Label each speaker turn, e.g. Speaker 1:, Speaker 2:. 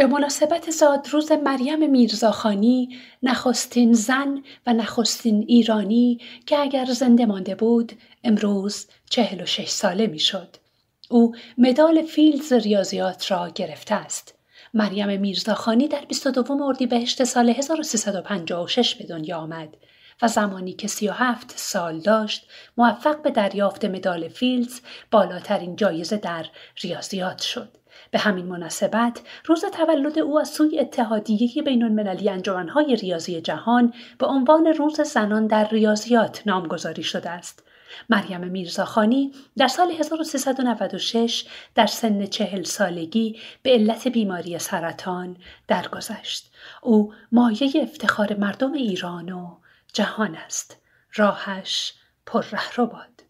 Speaker 1: به مناسبت زادروز مریم میرزاخانی نخستین زن و نخستین ایرانی که اگر زنده مانده بود امروز شش ساله میشد. او مدال فیلز ریاضیات را گرفته است. مریم میرزاخانی در 22 اردیبهشت سال 1356 به دنیا آمد و زمانی که 37 سال داشت موفق به دریافت مدال فیلز بالاترین جایزه در ریاضیات شد. به همین مناسبت روز تولد او از سوی اتحادیه بین المللی انجمنهای ریاضی جهان به عنوان روز زنان در ریاضیات نامگذاری شده است. مریم میرزاخانی در سال 1396 در سن چهل سالگی به علت بیماری سرطان درگذشت. او مایه افتخار مردم ایران و جهان است. راهش پر رهرو باد.